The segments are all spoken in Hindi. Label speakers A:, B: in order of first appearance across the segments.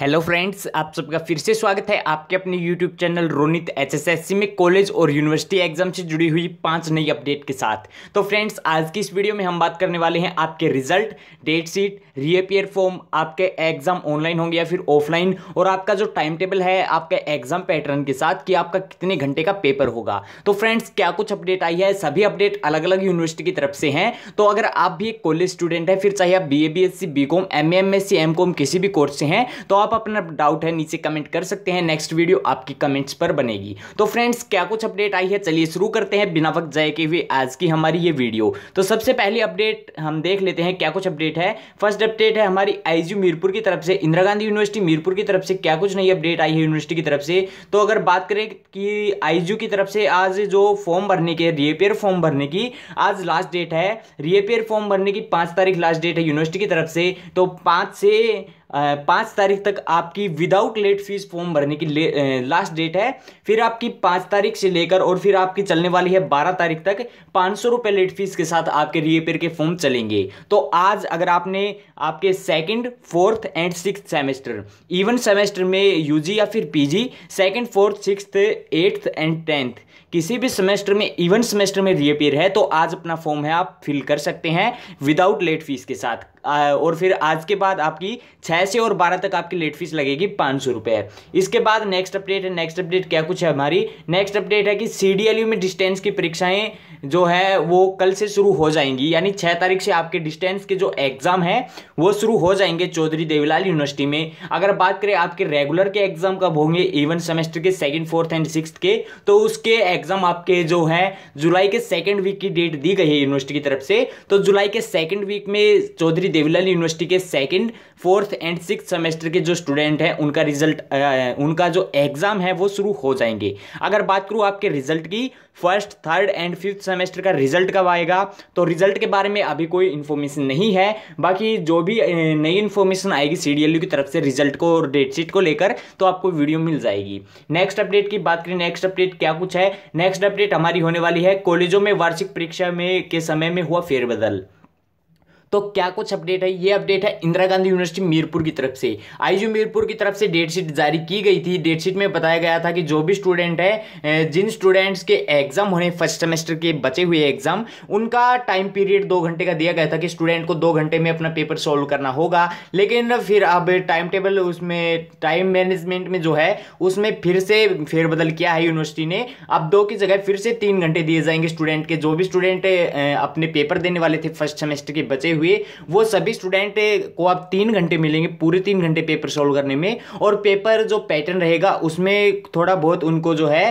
A: हेलो फ्रेंड्स आप सबका फिर से स्वागत है आपके अपने यूट्यूब चैनल रोनित एचएसएससी में कॉलेज और यूनिवर्सिटी एग्जाम से जुड़ी हुई पांच नई अपडेट के साथ तो फ्रेंड्स आज की इस वीडियो में हम बात करने वाले हैं आपके result date sheet reappear form आपके एग्जाम ऑनलाइन होंगे या फिर ऑफलाइन और आपका जो टाइम टेबल है आपके एग्जाम पैटर्न के साथ कि आपका कितने घंटे का पेपर होगा तो फ्रेंड्स क्या कुछ अपडेट आई है सभी अपडेट अलग अलग यूनिवर्सिटी की तरफ से हैं तो अगर आप भी एक कॉलेज स्टूडेंट है फिर चाहे आप B A B S C B com M M S C M com किसी भी कोर्स से हैं तो आप आप अपना डाउट है नीचे कमेंट कर सकते हैं नेक्स्ट वीडियो आपकी कमेंट्स पर बनेगी तो फ्रेंड्स क्या कुछ अपडेट आई है चलिए शुरू करते हैं बिना वक्त जाए के हुए आज की हमारी ये वीडियो तो सबसे पहली अपडेट हम देख लेते हैं क्या कुछ अपडेट है फर्स्ट अपडेट है हमारी आई मीरपुर की तरफ से इंदिरा गांधी यूनिवर्सिटी मीरपुर की तरफ से क्या कुछ नई अपडेट आई है यूनिवर्सिटी की तरफ से तो अगर बात करें कि आई की तरफ से आज जो फॉर्म भरने के रिएपेयर फॉर्म भरने की आज लास्ट डेट है रिएपेयर फॉर्म भरने की पाँच तारीख लास्ट डेट है यूनिवर्सिटी की तरफ से तो पाँच से पाँच तारीख तक आपकी विदाउट लेट फीस फॉर्म भरने की लास्ट डेट है फिर आपकी पाँच तारीख से लेकर और फिर आपकी चलने वाली है बारह तारीख तक पाँच सौ रुपये लेट फीस के साथ आपके रीअपेयर के फॉर्म चलेंगे तो आज अगर आपने आपके second fourth and six semester even semester में यूजी या फिर PG second fourth six eighth and tenth किसी भी सेमेस्टर में इवन सेमेस्टर में रीअपेयर है तो आज अपना फॉर्म है आप फिल कर सकते हैं विदाउट लेट फीस के साथ और फिर आज के बाद आपकी छः से और बारह तक आपकी लेट फीस लगेगी पाँच सौ रुपये इसके बाद नेक्स्ट अपडेट है नेक्स्ट अपडेट क्या कुछ है हमारी नेक्स्ट अपडेट है कि सी e में डिस्टेंस की परीक्षाएं जो है वो कल से शुरू हो जाएंगी यानी छः तारीख से आपके डिस्टेंस के जो एग्ज़ाम है वो शुरू हो जाएंगे चौधरी देवीलाल यूनिवर्सिटी में अगर बात करें आपके रेगुलर के एग्ज़ाम कब होंगे इवन सेमेस्टर के सेकेंड फोर्थ एंड सिक्स के तो उसके एग्जाम आपके जो है जुलाई के सेकेंड वीक की डेट दी गई है यूनिवर्सिटी की तरफ से तो जुलाई के सेकेंड वीक में चौधरी देवीलाल यूनिवर्सिटी के second fourth and six semester के जो स्टूडेंट हैं उनका रिजल्ट उनका जो एग्जाम है वो शुरू हो जाएंगे अगर बात करूँ आपके रिजल्ट की first third and fifth semester का रिजल्ट कब आएगा तो रिजल्ट के बारे में अभी कोई इन्फॉर्मेशन नहीं है बाकी जो भी नई इन्फॉर्मेशन आएगी सी e की तरफ से रिजल्ट को और डेटशीट को लेकर तो आपको वीडियो मिल जाएगी नेक्स्ट अपडेट की बात करें नेक्स्ट अपडेट क्या कुछ है नेक्स्ट अपडेट हमारी होने वाली है कॉलेजों में वार्षिक परीक्षा में के समय में हुआ फेरबदल तो क्या कुछ अपडेट है ये अपडेट है इंदिरा गांधी यूनिवर्सिटी मीरपुर की तरफ से आई मीरपुर की तरफ से डेटशीट जारी की गई थी डेटशीट में बताया गया था कि जो भी स्टूडेंट है जिन स्टूडेंट्स के एग्जाम होने फर्स्ट सेमेस्टर के बचे हुए एग्जाम उनका टाइम पीरियड दो घंटे का दिया गया था कि स्टूडेंट को दो घंटे में अपना पेपर सॉल्व करना होगा लेकिन फिर अब टाइम टेबल उसमें टाइम मैनेजमेंट में जो है उसमें फिर से फेरबदल किया है यूनिवर्सिटी ने अब दो की जगह फिर से तीन घंटे दिए जाएंगे स्टूडेंट के जो भी स्टूडेंट अपने पेपर देने वाले थे फर्स्ट सेमेस्टर के बचे हुए वो सभी स्टूडेंट को आप तीन घंटे मिलेंगे पूरे तीन घंटे पेपर सॉल्व करने में और पेपर जो पैटर्न रहेगा उसमें थोड़ा बहुत उनको जो है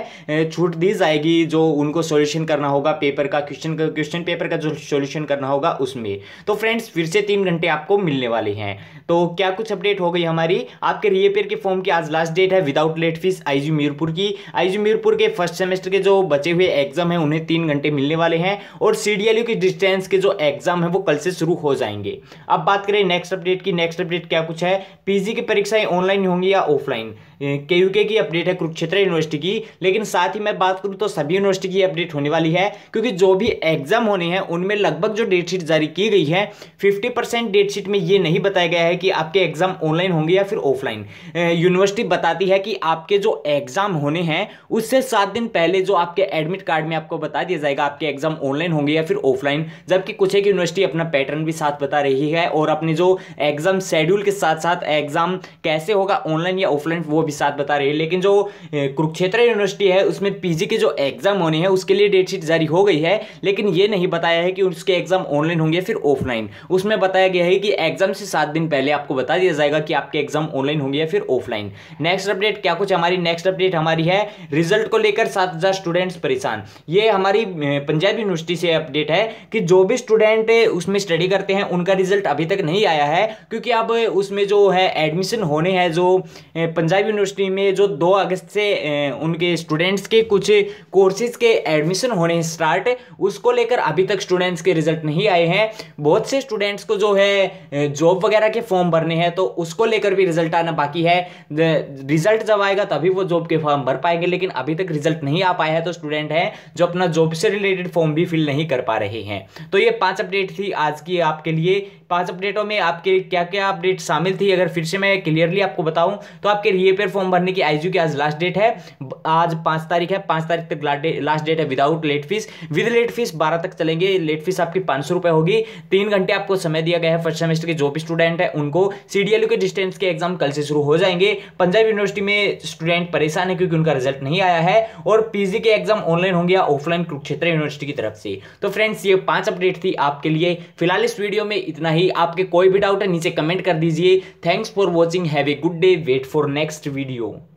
A: छूट दी जाएगी जो उनको सॉल्यूशन करना होगा पेपर का क्वेश्चन का क्वेश्चन पेपर का जो सॉल्यूशन करना होगा उसमें तो फ्रेंड्स फिर से तीन घंटे आपको मिलने वाले हैं तो क्या कुछ अपडेट हो गई हमारी आपके रीअपेयर के फॉर्म की आज लास्ट डेट है without late fees IG Mirpur की आईजी मीरपुर के फर्स्ट सेमेस्टर के जो बचे हुए एग्जाम है उन्हें तीन घंटे मिलने वाले हैं और सीडीएलयू के डिस्टेंस के जो एग्जाम है वो कल से शुरू हो जाएंगे अब बात करें नेक्स्ट अपडेट की नेक्स्ट अपडेट क्या कुछ है पीजी की परीक्षाएं ऑनलाइन होंगी या ऑफलाइन के की अपडेट है कुरुक्षेत्र यूनिवर्सिटी की लेकिन साथ ही मैं बात करूँ तो सभी यूनिवर्सिटी की अपडेट होने वाली है क्योंकि जो भी एग्जाम होने हैं उनमें लगभग जो डेट शीट जारी की गई है फिफ्टी परसेंट डेट शीट में ये नहीं बताया गया है कि आपके एग्जाम ऑनलाइन होंगे या फिर ऑफलाइन यूनिवर्सिटी बताती है कि आपके जो एग्जाम होने हैं उससे सात दिन पहले जो आपके एडमिट कार्ड में आपको बता दिया जाएगा आपके एग्जाम ऑनलाइन होंगे या फिर ऑफलाइन जबकि कुछ एक यूनिवर्सिटी अपना पैटर्न भी साथ बता रही है और अपने जो एग्जाम शेड्यूल के साथ साथ एग्जाम कैसे होगा ऑनलाइन या ऑफलाइन वो भी साथ बता रही है लेकिन जो कुरुक्षेत्र यूनिवर्सिटी है उसमें पीजी के जो एग्ज़ाम होने हैं उसके लिए डेटशीट जारी हो गई है लेकिन ये नहीं बताया है कि उसके एग्ज़ाम ऑनलाइन होंगे फिर ऑफलाइन उसमें बताया गया है कि एग्ज़ाम से सात दिन पहले आपको बता दिया जाएगा कि आपके एग्ज़ाम ऑनलाइन होंगे या फिर ऑफलाइन नेक्स्ट अपडेट क्या कुछ हमारी नेक्स्ट अपडेट हमारी है रिजल्ट को लेकर सात हज़ार स्टूडेंट्स परेशान ये हमारी पंजाब यूनिवर्सिटी से अपडेट है कि जो भी स्टूडेंट उसमें स्टडी करते हैं उनका रिजल्ट अभी तक नहीं आया है क्योंकि अब उसमें जो है एडमिशन होने हैं जो पंजाब यूनिवर्सिटी में जो 2 अगस्त से उनके स्टूडेंट्स के कुछ कोर्सेज के एडमिशन होने स्टार्ट उसको लेकर अभी तक स्टूडेंट्स के रिजल्ट नहीं आए हैं बहुत से स्टूडेंट्स को जो है जॉब वगैरह के फॉर्म भरने हैं तो उसको लेकर भी रिजल्ट आना बाकी है रिजल्ट जब आएगा तभी वो जॉब के फॉर्म भर पाएंगे लेकिन अभी तक रिजल्ट नहीं आ पाया है तो स्टूडेंट हैं जो अपना जॉब से रिलेटेड फॉर्म भी फिल नहीं कर पा रहे हैं तो ये पांच अपडेट थी आज की आपके लिए पांच अपडेटों में आपके क्या क्या अपडेट शामिल थी अगर फिर से मैं क्लियरली आपको बताऊं तो आपके रिएपेयर फॉर्म भरने की आईजू की आज लास्ट डेट है आज पाँच तारीख है पाँच तारीख तक लास्ट डेट है without late fees with late fees बारह तक चलेंगे लेट फीस आपकी पाँच सौ रुपये होगी तीन घंटे आपको समय दिया गया है फर्स्ट सेमेस्टर के जो भी स्टूडेंट है उनको सी के डिस्टेंस के एग्जाम कल से शुरू हो जाएंगे पंजाब यूनिवर्सिटी में स्टूडेंट परेशान है क्योंकि उनका रिजल्ट नहीं आया है और पीजी के एग्जाम ऑनलाइन होंगे या ऑफलाइन कुरुक्षेत्र यूनिवर्सिटी की तरफ से तो फ्रेंड्स ये पांच अपडेट थी आपके लिए फिलहाल इस वीडियो में इतना ही आपके कोई भी डाउट है नीचे कमेंट कर दीजिए thanks for watching have a good day wait for next video